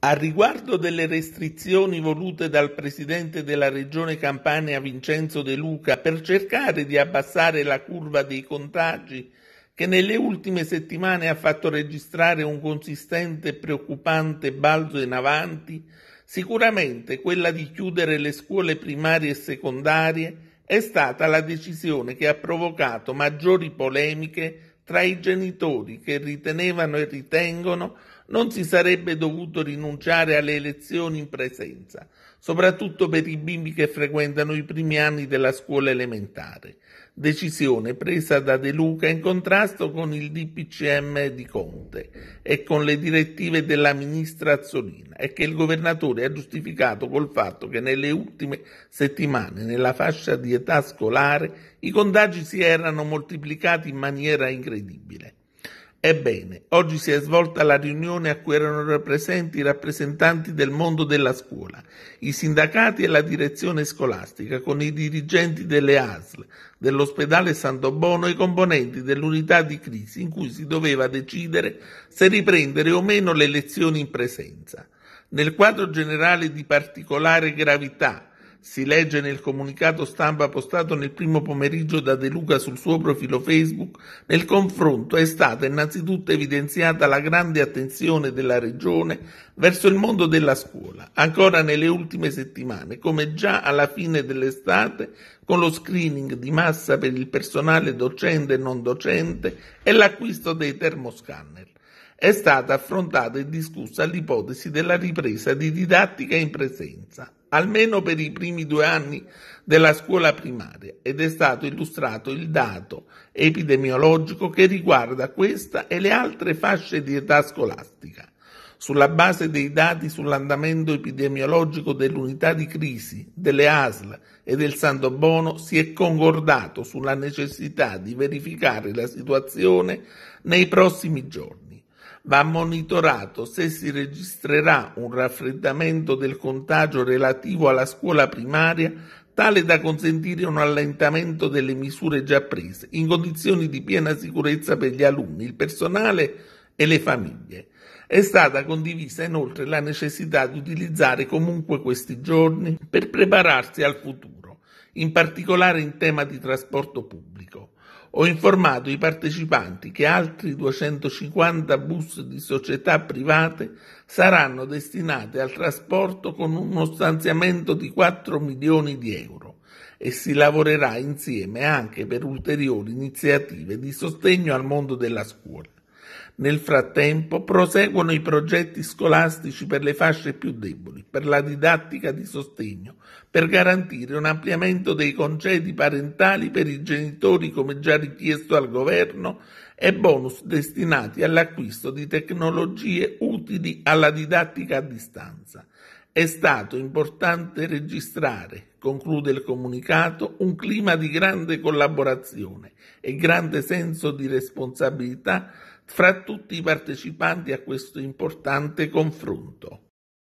A riguardo delle restrizioni volute dal presidente della regione Campania Vincenzo De Luca per cercare di abbassare la curva dei contagi che nelle ultime settimane ha fatto registrare un consistente e preoccupante balzo in avanti, sicuramente quella di chiudere le scuole primarie e secondarie è stata la decisione che ha provocato maggiori polemiche tra i genitori che ritenevano e ritengono non si sarebbe dovuto rinunciare alle lezioni in presenza, soprattutto per i bimbi che frequentano i primi anni della scuola elementare decisione presa da De Luca in contrasto con il DPCM di Conte e con le direttive della ministra Azzolina e che il governatore ha giustificato col fatto che nelle ultime settimane nella fascia di età scolare i contagi si erano moltiplicati in maniera incredibile. Ebbene, oggi si è svolta la riunione a cui erano presenti i rappresentanti del mondo della scuola, i sindacati e la direzione scolastica, con i dirigenti delle ASL, dell'ospedale Santo Bono e i componenti dell'unità di crisi in cui si doveva decidere se riprendere o meno le lezioni in presenza. Nel quadro generale di particolare gravità si legge nel comunicato stampa postato nel primo pomeriggio da De Luca sul suo profilo Facebook, nel confronto è stata innanzitutto evidenziata la grande attenzione della Regione verso il mondo della scuola, ancora nelle ultime settimane, come già alla fine dell'estate, con lo screening di massa per il personale docente e non docente e l'acquisto dei termoscanner è stata affrontata e discussa l'ipotesi della ripresa di didattica in presenza, almeno per i primi due anni della scuola primaria, ed è stato illustrato il dato epidemiologico che riguarda questa e le altre fasce di età scolastica. Sulla base dei dati sull'andamento epidemiologico dell'unità di crisi, delle ASL e del Santo Bono, si è concordato sulla necessità di verificare la situazione nei prossimi giorni va monitorato se si registrerà un raffreddamento del contagio relativo alla scuola primaria tale da consentire un allentamento delle misure già prese, in condizioni di piena sicurezza per gli alunni, il personale e le famiglie. È stata condivisa inoltre la necessità di utilizzare comunque questi giorni per prepararsi al futuro in particolare in tema di trasporto pubblico. Ho informato i partecipanti che altri 250 bus di società private saranno destinati al trasporto con uno stanziamento di 4 milioni di euro e si lavorerà insieme anche per ulteriori iniziative di sostegno al mondo della scuola. Nel frattempo proseguono i progetti scolastici per le fasce più deboli, per la didattica di sostegno, per garantire un ampliamento dei concedi parentali per i genitori come già richiesto al governo e bonus destinati all'acquisto di tecnologie utili alla didattica a distanza. È stato importante registrare, conclude il comunicato, un clima di grande collaborazione e grande senso di responsabilità fra tutti i partecipanti a questo importante confronto.